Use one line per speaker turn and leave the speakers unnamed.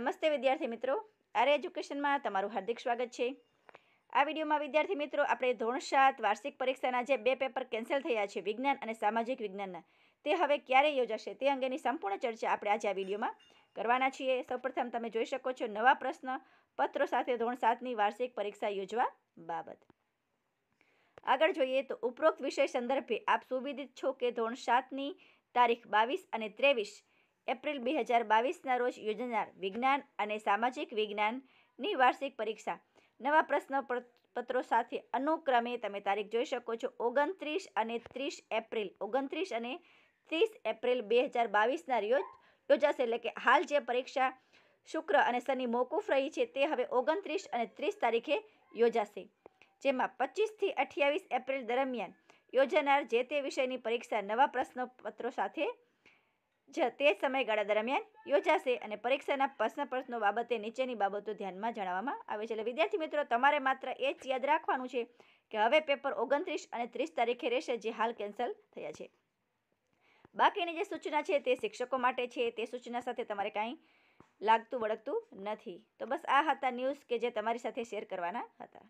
નમસ્તે વિદ્યાર્થી મિત્રો આર એજ્યુકેશનમાં તમારું હાર્દિક સ્વાગત છે આ વિડીયોમાં વિદ્યાર્થી મિત્રો આપણે ધોરણ સાત વાર્ષિક પરીક્ષાના જે બે પેપર કેન્સલ થયા છે વિજ્ઞાન અને સામાજિક વિજ્ઞાનના તે હવે ક્યારે યોજાશે તે અંગેની સંપૂર્ણ ચર્ચા આપણે આજે આ વિડીયોમાં કરવાના છીએ સૌપ્રથમ તમે જોઈ શકો છો નવા પ્રશ્ન પત્રો સાથે ધોરણ સાતની વાર્ષિક પરીક્ષા યોજવા બાબત આગળ જોઈએ તો ઉપરોક્ત વિષય સંદર્ભે આપ સુવિદિત છો કે ધોરણ સાતની તારીખ બાવીસ અને ત્રેવીસ એપ્રિલ બે હજાર બાવીસના રોજ યોજાનાર વિજ્ઞાન અને સામાજિક વિજ્ઞાનની વાર્ષિક પરીક્ષા નવા પત્રો સાથે અનુક્રમે તમે તારીખ જોઈ શકો છો ઓગણત્રીસ અને ત્રીસ એપ્રિલ ઓગણત્રીસ અને ત્રીસ એપ્રિલ બે હજાર બાવીસના રોજ યોજાશે એટલે કે હાલ જે પરીક્ષા શુક્ર અને શનિ મોકૂફ રહી છે તે હવે ઓગણત્રીસ અને ત્રીસ તારીખે યોજાશે જેમાં પચીસથી અઠ્યાવીસ એપ્રિલ દરમિયાન યોજાનાર જે તે વિષયની પરીક્ષા નવા પ્રશ્નપત્રો સાથે જ તે સમયગાળા દરમિયાન યોજાશે અને પરીક્ષાના પ્રશ્ન પ્રશ્નો બાબતે નીચેની બાબતો ધ્યાનમાં જણાવવામાં આવે છે એટલે વિદ્યાર્થી મિત્રો તમારે માત્ર એ જ યાદ રાખવાનું છે કે હવે પેપર ઓગણત્રીસ અને ત્રીસ તારીખે રહેશે જે હાલ કેન્સલ થયા છે બાકીની જે સૂચના છે તે શિક્ષકો માટે છે તે સૂચના સાથે તમારે કાંઈ લાગતું વળગતું નથી તો બસ આ હતા ન્યૂઝ કે જે તમારી સાથે શેર કરવાના હતા